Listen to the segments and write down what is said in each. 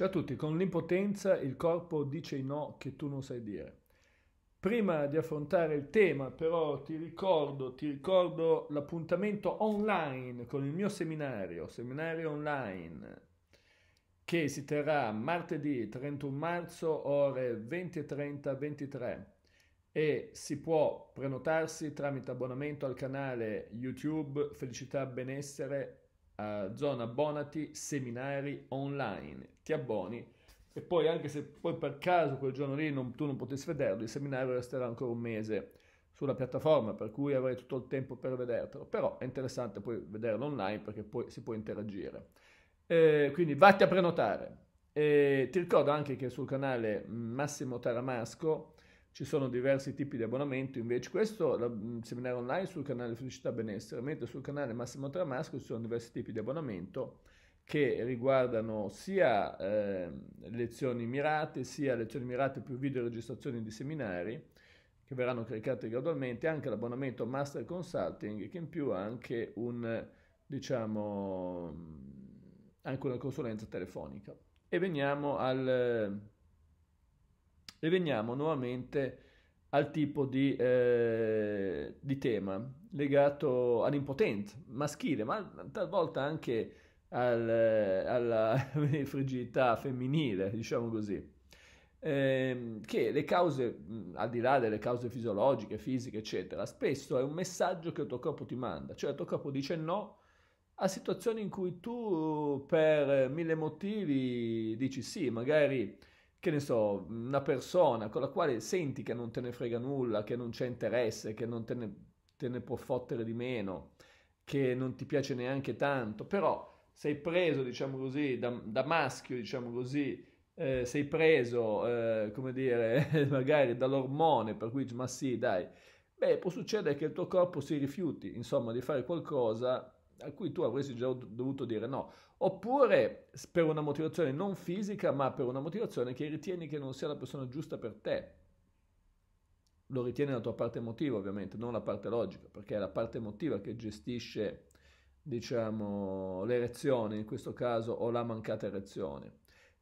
Ciao a tutti, con l'impotenza il corpo dice i no che tu non sai dire. Prima di affrontare il tema però ti ricordo, ti ricordo l'appuntamento online con il mio seminario, seminario online, che si terrà martedì 31 marzo ore 20.30-23 e si può prenotarsi tramite abbonamento al canale YouTube Felicità Benessere a zona abbonati seminari online, ti abboni e poi anche se poi per caso quel giorno lì non, tu non potessi vederlo, il seminario resterà ancora un mese sulla piattaforma, per cui avrai tutto il tempo per vedertelo, però è interessante poi vederlo online perché poi si può interagire. Eh, quindi vatti a prenotare. Eh, ti ricordo anche che sul canale Massimo Taramasco ci sono diversi tipi di abbonamento, invece questo è mm, seminario online sul canale Felicità Benessere, mentre sul canale Massimo Tramasco ci sono diversi tipi di abbonamento che riguardano sia eh, lezioni mirate, sia lezioni mirate più video registrazioni di seminari che verranno caricate gradualmente, anche l'abbonamento Master Consulting che in più ha anche un diciamo mm, anche una consulenza telefonica. E veniamo al e veniamo nuovamente al tipo di, eh, di tema legato all'impotenza maschile, ma talvolta anche al, alla frigidità femminile, diciamo così. Eh, che le cause, al di là delle cause fisiologiche, fisiche, eccetera, spesso è un messaggio che il tuo corpo ti manda, cioè il tuo corpo dice no a situazioni in cui tu per mille motivi dici sì, magari che ne so, una persona con la quale senti che non te ne frega nulla, che non c'è interesse, che non te ne, te ne può fottere di meno, che non ti piace neanche tanto, però sei preso, diciamo così, da, da maschio, diciamo così, eh, sei preso, eh, come dire, magari dall'ormone, per cui ma sì, dai, beh, può succedere che il tuo corpo si rifiuti, insomma, di fare qualcosa a cui tu avresti già dovuto dire no, oppure per una motivazione non fisica, ma per una motivazione che ritieni che non sia la persona giusta per te. Lo ritieni la tua parte emotiva, ovviamente, non la parte logica, perché è la parte emotiva che gestisce, diciamo, l'erezione in questo caso, o la mancata erezione.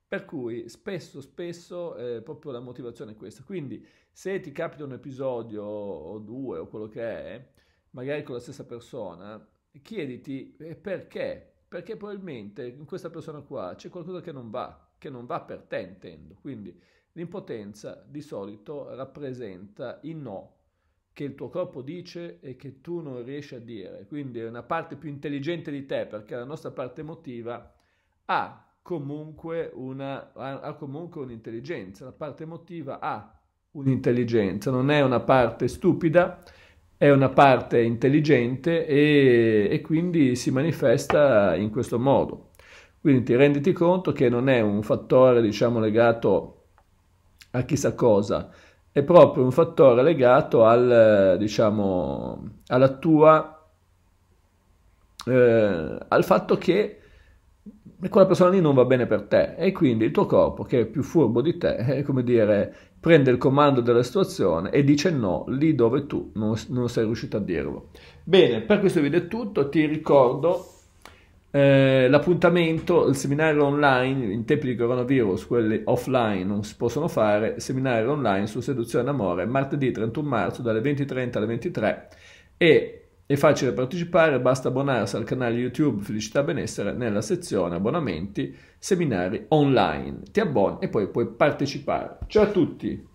Per cui spesso, spesso eh, proprio la motivazione è questa. Quindi se ti capita un episodio o due o quello che è, magari con la stessa persona, chiediti eh, perché, perché probabilmente in questa persona qua c'è qualcosa che non va, che non va per te intendo. Quindi l'impotenza di solito rappresenta il no che il tuo corpo dice e che tu non riesci a dire. Quindi è una parte più intelligente di te perché la nostra parte emotiva ha comunque, una, ha comunque un'intelligenza, la parte emotiva ha un'intelligenza, non è una parte stupida è una parte intelligente e, e quindi si manifesta in questo modo. Quindi ti renditi conto che non è un fattore, diciamo, legato a chissà cosa, è proprio un fattore legato al, diciamo, alla tua, eh, al fatto che e quella persona lì non va bene per te e quindi il tuo corpo, che è più furbo di te, eh, come dire, prende il comando della situazione e dice no lì dove tu non, non sei riuscito a dirlo. Bene, per questo video è tutto, ti ricordo eh, l'appuntamento, il seminario online in tempi di coronavirus, quelli offline non si possono fare, seminario online su seduzione amore martedì 31 marzo dalle 20.30 alle 23 e è facile partecipare, basta abbonarsi al canale YouTube Felicità Benessere nella sezione abbonamenti, seminari online. Ti abboni e poi puoi partecipare. Ciao a tutti!